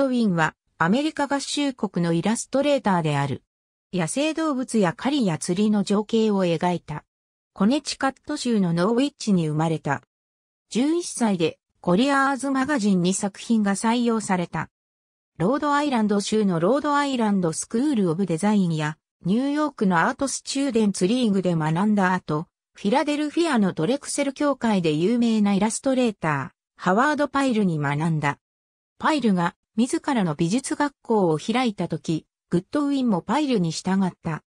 トウィンはアメリカ合衆国のイラストレーターである。野生動物や狩りや釣りの情景を描いた。コネチカット州のノーウィッチに生まれた。11歳でコリアーズマガジンに作品が採用された。ロードアイランド州のロードアイランドスクールオブデザインやニューヨークのアートスチューデンツリーグで学んだ後、フィラデルフィアのドレクセル協会で有名なイラストレーター、ハワード・パイルに学んだ。パイルが自らの美術学校を開いた時、グッドウィンもパイルに従った。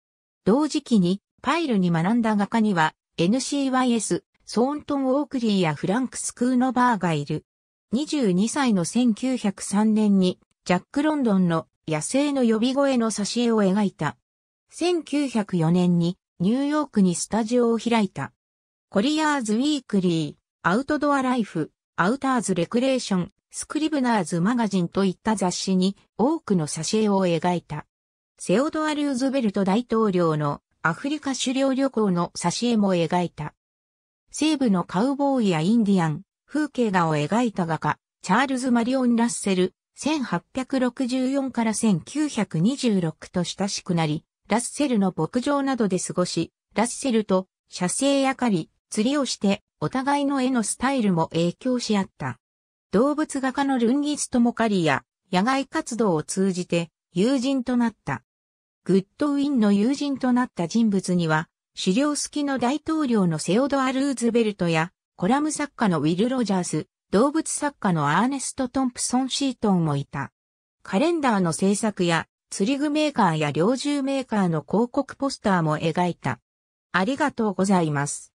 同時期に、パイルに学んだ画家には、NCYS、ソーントン・オークリーやフランク・スクーノバーがいる。22歳の1903年に、ジャック・ロンドンの野生の呼び声の挿絵を描いた。1904年に、ニューヨークにスタジオを開いた。コリアーズ・ウィークリー、アウトドア・ライフ、アウターズ・レクレーション、スクリブナーズ・マガジンといった雑誌に多くの挿絵を描いた。セオドア・ルーズベルト大統領のアフリカ狩猟旅行の挿絵も描いた。西部のカウボーイやインディアン、風景画を描いた画家、チャールズ・マリオン・ラッセル、1864から1926と親しくなり、ラッセルの牧場などで過ごし、ラッセルと射生やかり、釣りをしてお互いの絵のスタイルも影響し合った。動物画家のルンギストも狩りや野外活動を通じて友人となった。グッドウィンの友人となった人物には、狩猟好きの大統領のセオドア・ルーズベルトや、コラム作家のウィル・ロジャース、動物作家のアーネスト・トンプソン・シートンもいた。カレンダーの制作や、釣り具メーカーや猟銃メーカーの広告ポスターも描いた。ありがとうございます。